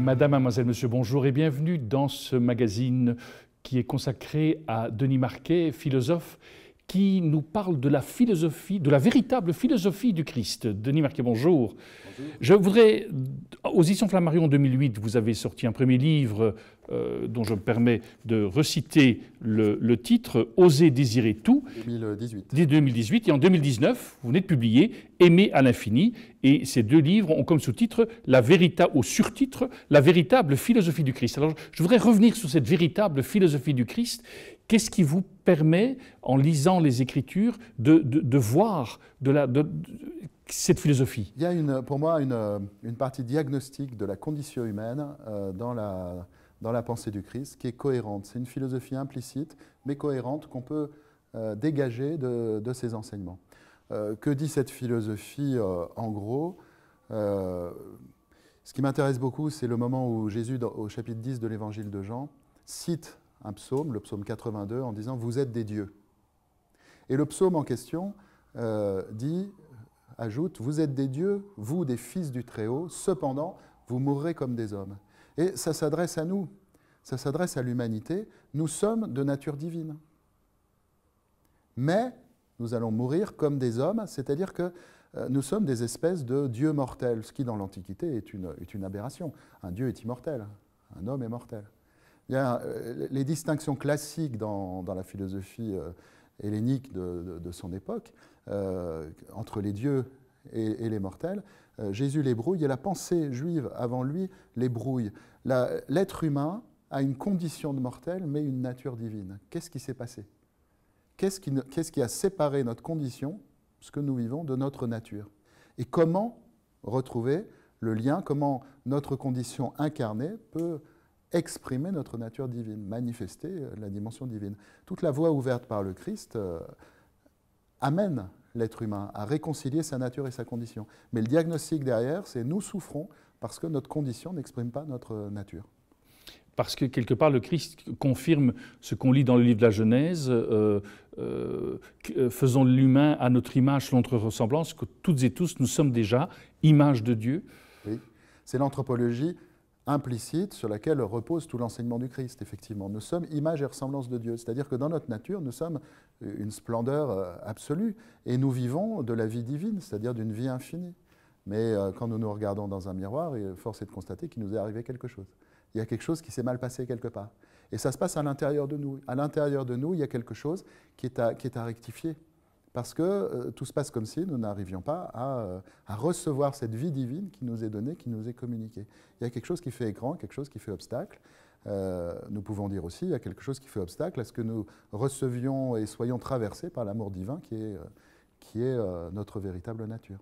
Madame, mademoiselle, monsieur, bonjour et bienvenue dans ce magazine qui est consacré à Denis Marquet, philosophe qui nous parle de la philosophie, de la véritable philosophie du Christ. Denis Marquet, bonjour. bonjour. Je voudrais, aux éditions Flammarion 2008, vous avez sorti un premier livre euh, dont je me permets de reciter le, titre, Oser désirer tout. 2018. Dès 2018. Et en 2019, vous venez de publier Aimer à l'infini. Et ces deux livres ont comme sous-titre, la véritable, au surtitre, La véritable philosophie du Christ. Alors je voudrais revenir sur cette véritable philosophie du Christ Qu'est-ce qui vous permet, en lisant les Écritures, de, voir de la, cette philosophie Il y a une, pour moi une, partie diagnostique de la condition humaine euh, dans, la, dans la pensée du Christ qui est cohérente. C'est une philosophie implicite, mais cohérente, qu'on peut euh, dégager de, de, ses enseignements. Euh, que dit cette philosophie en gros ce qui m'intéresse beaucoup, c'est le moment où Jésus, au chapitre 10 de l'évangile de Jean, cite un psaume, le psaume 82, en disant Vous êtes des dieux. Et le psaume en question euh, dit, ajoute Vous êtes des dieux, vous des fils du Très-Haut, cependant, vous mourrez comme des hommes. Et ça s'adresse à nous, ça s'adresse à l'humanité. Nous sommes de nature divine. Mais nous allons mourir comme des hommes, c'est-à-dire que euh, nous sommes des espèces de dieux mortels, ce qui dans l'Antiquité est une aberration. Un dieu est immortel, un homme est mortel. Il y a euh, les distinctions classiques dans, la philosophie euh, hellénique de, son époque euh, entre les dieux et, les mortels. Jésus les brouille et la pensée juive avant lui les brouille. L'être humain a une condition de mortel mais une nature divine. Qu'est-ce qui s'est passé Qu'est-ce qui, a séparé notre condition, ce que nous vivons, de notre nature Et comment retrouver le lien, comment notre condition incarnée peut exprimer notre nature divine, manifester euh, la dimension divine. Toute la voie ouverte par le Christ euh, amène l'être humain à réconcilier sa nature et sa condition. Mais le diagnostic derrière, c'est nous souffrons parce que notre condition n'exprime pas notre euh, nature. Parce que quelque part, le Christ confirme ce qu'on lit dans le livre de la Genèse, euh, faisons l'humain à notre image, l'entre notre ressemblance, que toutes et tous, nous sommes déjà image de Dieu. Oui, c'est l'anthropologie implicite sur laquelle repose tout l'enseignement du Christ, effectivement. Nous sommes image et ressemblance de Dieu, c'est-à-dire que dans notre nature, nous sommes une splendeur euh, absolue et nous vivons de la vie divine, c'est-à-dire d'une vie infinie. Mais euh, quand nous nous regardons dans un miroir, force est de constater qu'il nous est arrivé quelque chose. Il y a quelque chose qui s'est mal passé quelque part. Et ça se passe à l'intérieur de nous. À l'intérieur de nous, il y a quelque chose qui est à, qui est à rectifier parce que euh, tout se passe comme si nous n'arrivions pas euh, à, recevoir cette vie divine qui nous est donnée, qui nous est communiquée. Il y a quelque chose qui fait écran, quelque chose qui fait obstacle. Euh, nous pouvons dire aussi, il y a quelque chose qui fait obstacle à ce que nous recevions et soyons traversés par l'amour divin qui est notre véritable nature.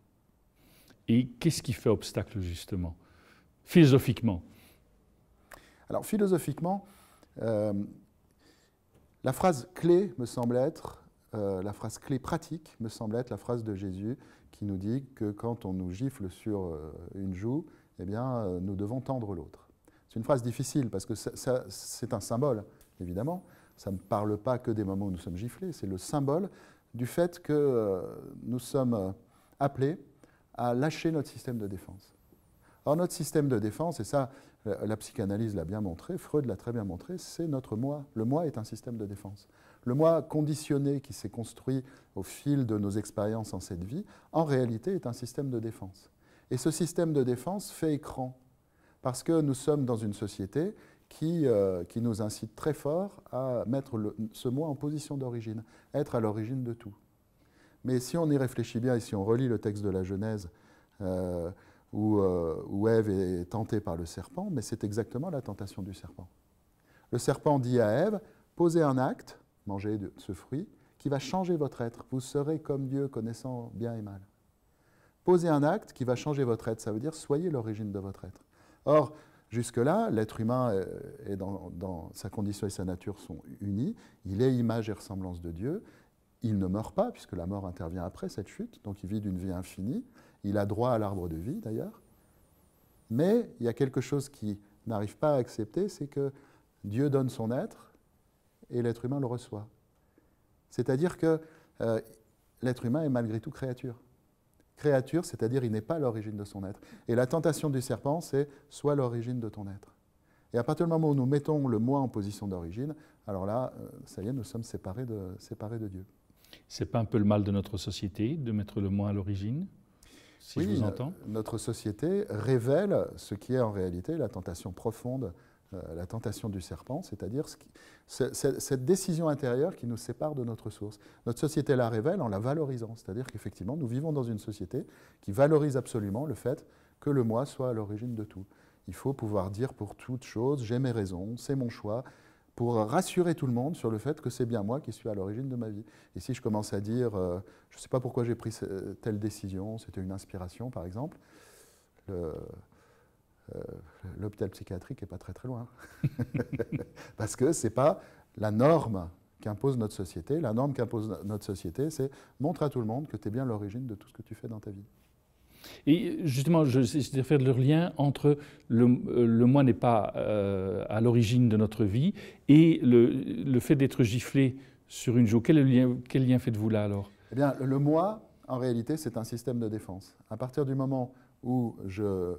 Et qu'est-ce qui fait obstacle justement, philosophiquement Alors philosophiquement, la phrase clé me semble être euh, la phrase clé pratique me semble être la phrase de Jésus qui nous dit que quand on nous gifle sur euh, une joue, eh bien, euh, nous devons tendre l'autre. C'est une phrase difficile parce que c'est un symbole, évidemment. Ça ne parle pas que des moments où nous sommes giflés, c'est le symbole du fait que nous sommes appelés à lâcher notre système de défense. Or, notre système de défense, et ça, la psychanalyse l'a bien montré, Freud l'a très bien montré, c'est notre moi. Le moi est un système de défense le moi conditionné qui s'est construit au fil de nos expériences en cette vie, en réalité est un système de défense. Et ce système de défense fait écran, parce que nous sommes dans une société qui, euh, qui nous incite très fort à mettre ce moi en position d'origine, être à l'origine de tout. Mais si on y réfléchit bien et si on relit le texte de la Genèse, euh, euh, où, Ève est tentée par le serpent, mais c'est exactement la tentation du serpent. Le serpent dit à Ève, posez un acte Manger de ce fruit, qui va changer votre être. Vous serez comme Dieu, connaissant bien et mal. Posez un acte qui va changer votre être, ça veut dire soyez l'origine de votre être. Or, jusque-là, l'être humain euh, est dans, sa condition et sa nature sont unis. il est image et ressemblance de Dieu, il ne meurt pas, puisque la mort intervient après cette chute, donc il vit d'une vie infinie, il a droit à l'arbre de vie d'ailleurs, mais il y a quelque chose qui n'arrive pas à accepter, c'est que Dieu donne son être, et l'être humain le reçoit. C'est-à-dire que euh, l'être humain est malgré tout créature. Créature, c'est-à-dire il n'est pas l'origine de son être. Et la tentation du serpent, c'est soit l'origine de ton être. Et à partir du moment où nous mettons le moi en position d'origine, alors là, euh, ça y est, nous sommes séparés de, séparés de Dieu. C'est pas un peu le mal de notre société de mettre le moi à l'origine si oui, je vous entends. Notre société révèle ce qui est en réalité la tentation profonde euh, la tentation du serpent, c'est-à-dire cette décision intérieure qui nous sépare de notre source. Notre société la révèle en la valorisant, c'est-à-dire qu'effectivement, nous vivons dans une société qui valorise absolument le fait que le moi soit à l'origine de tout. Il faut pouvoir dire pour toute chose, j'ai mes raisons, c'est mon choix, pour rassurer tout le monde sur le fait que c'est bien moi qui suis à l'origine de ma vie. Et si je commence à dire, euh, je ne sais pas pourquoi j'ai pris telle décision, c'était une inspiration par exemple, le, euh, l'hôpital psychiatrique n'est pas très très loin. Parce que ce n'est pas la norme qu'impose notre société. La norme qu'impose notre société, c'est montre à tout le monde que tu es bien l'origine de tout ce que tu fais dans ta vie. Et justement, je vais faire le lien entre le, euh, moi n'est pas euh, à l'origine de notre vie et le, fait d'être giflé sur une joue. Quel lien, quel lien faites-vous là alors Eh bien, le moi, en réalité, c'est un système de défense. À partir du moment où je,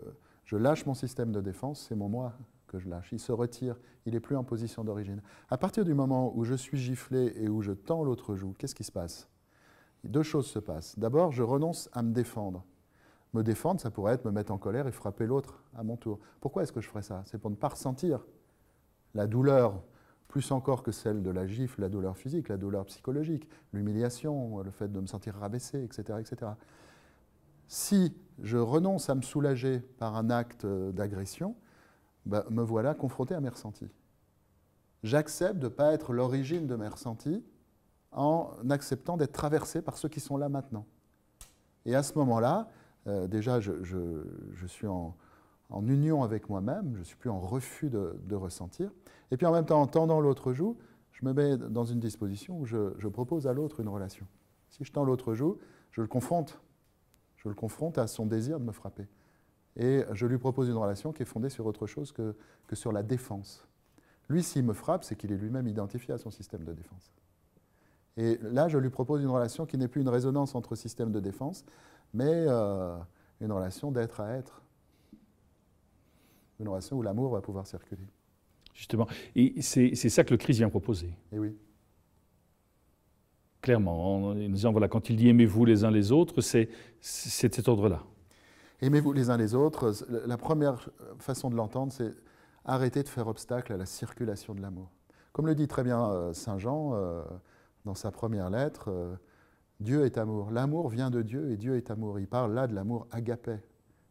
je lâche mon système de défense, c'est mon moi que je lâche. Il se retire, il n'est plus en position d'origine. À partir du moment où je suis giflé et où je tends l'autre joue, qu'est-ce qui se passe Deux choses se passent. D'abord, je renonce à me défendre. Me défendre, ça pourrait être me mettre en colère et frapper l'autre à mon tour. Pourquoi est-ce que je ferais ça C'est pour ne pas ressentir la douleur, plus encore que celle de la gifle, la douleur physique, la douleur psychologique, l'humiliation, le fait de me sentir rabaissé, etc. etc. Si je renonce à me soulager par un acte euh, d'agression, ben, me voilà confronté à mes ressentis. J'accepte de ne pas être l'origine de mes ressentis en acceptant d'être traversé par ceux qui sont là maintenant. Et à ce moment-là, euh, déjà, je, suis en, union avec moi-même, je ne suis plus en refus de, ressentir. Et puis en même temps, en tendant l'autre joue, je me mets dans une disposition où je, je propose à l'autre une relation. Si je tends l'autre joue, je le confronte je le confronte à son désir de me frapper. Et je lui propose une relation qui est fondée sur autre chose que, que sur la défense. Lui, s'il me frappe, c'est qu'il est, lui-même identifié à son système de défense. Et là, je lui propose une relation qui n'est plus une résonance entre systèmes de défense, mais euh, une relation d'être à être. Une relation où l'amour va pouvoir circuler. Justement. Et c'est ça que le Christ vient proposer. Et oui clairement, en disant, voilà, quand il dit aimez-vous les uns les autres, c'est cet ordre-là. Aimez-vous les uns les autres, la première façon de l'entendre, c'est arrêter de faire obstacle à la circulation de l'amour. Comme le dit très bien euh, Saint Jean euh, dans sa première lettre, euh, Dieu est amour. L'amour vient de Dieu et Dieu est amour. Il parle là de l'amour agapé,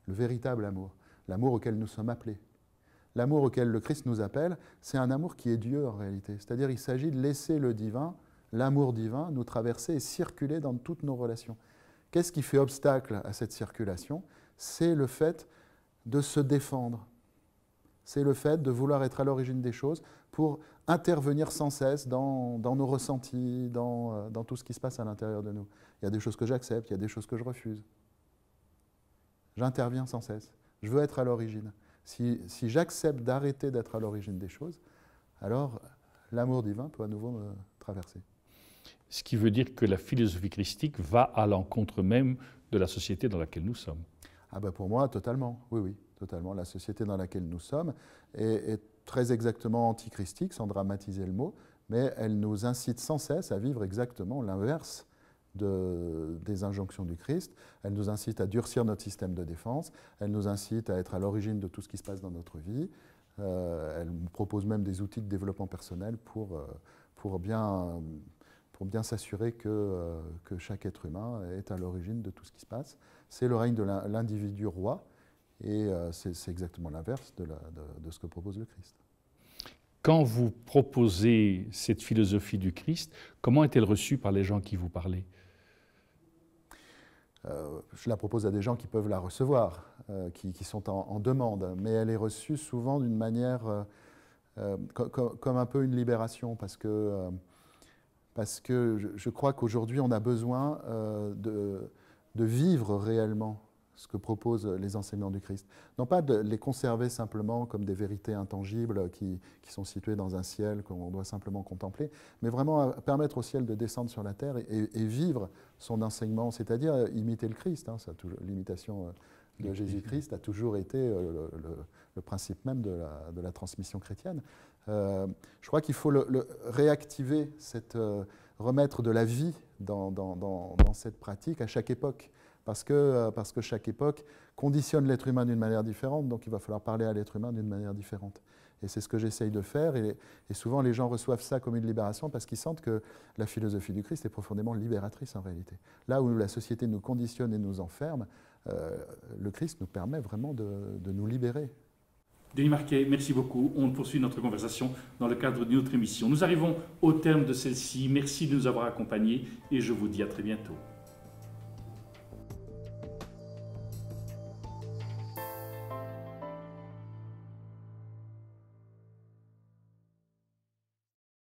le véritable amour, l'amour auquel nous sommes appelés. L'amour auquel le Christ nous appelle, c'est un amour qui est Dieu en réalité. C'est-à-dire il s'agit de laisser le divin l'amour divin nous traverser et circuler dans toutes nos relations. Qu'est-ce qui fait obstacle à cette circulation C'est le fait de se défendre. C'est le fait de vouloir être à l'origine des choses pour intervenir sans cesse dans, nos ressentis, euh, dans, tout ce qui se passe à l'intérieur de nous. Il y a des choses que j'accepte, il y a des choses que je refuse. J'interviens sans cesse. Je veux être à l'origine. si j'accepte d'arrêter d'être à l'origine des choses, alors l'amour divin peut à nouveau me traverser ce qui veut dire que la philosophie christique va à l'encontre même de la société dans laquelle nous sommes. Ah ben pour moi, totalement, oui, oui, totalement. La société dans laquelle nous sommes est, très exactement antichristique, sans dramatiser le mot, mais elle nous incite sans cesse à vivre exactement l'inverse des injonctions du Christ. Elle nous incite à durcir notre système de défense, elle nous incite à être à l'origine de tout ce qui se passe dans notre vie. Euh, elle nous propose même des outils de développement personnel pour, euh, pour bien pour bien s'assurer euh, que, chaque être humain est à l'origine de tout ce qui se passe. C'est le règne de l'individu roi, et euh, c'est exactement l'inverse de, ce que propose le Christ. Quand vous proposez cette philosophie du Christ, comment est-elle reçue par les gens qui vous parlaient euh, je la propose à des gens qui peuvent la recevoir, qui, sont en, demande, mais elle est reçue souvent d'une manière comme un peu une libération, parce que parce que je, crois qu'aujourd'hui, on a besoin euh, de, vivre réellement ce que proposent les enseignements du Christ. Non pas de les conserver simplement comme des vérités intangibles qui, sont situées dans un ciel qu'on doit simplement contempler, mais vraiment permettre au ciel de descendre sur la terre et, vivre son enseignement, c'est-à-dire imiter le Christ. Hein, l'imitation euh, de Jésus-Christ a toujours été euh, le, principe même de la, transmission chrétienne. Euh, je crois qu'il faut le, réactiver, cette, euh, remettre de la vie dans, cette pratique à chaque époque, parce que, parce que chaque époque conditionne l'être humain d'une manière différente, donc il va falloir parler à l'être humain d'une manière différente. Et c'est ce que j'essaye de faire. et, souvent, les gens reçoivent ça comme une libération parce qu'ils sentent que la philosophie du Christ est profondément libératrice en réalité. Là où la société nous conditionne et nous enferme, euh, le Christ nous permet vraiment de, nous libérer. Denis Marquet, merci beaucoup. On poursuit notre conversation dans le cadre d'une autre émission. Nous arrivons au terme de celle-ci. Merci de nous avoir accompagnés et je vous dis à très bientôt.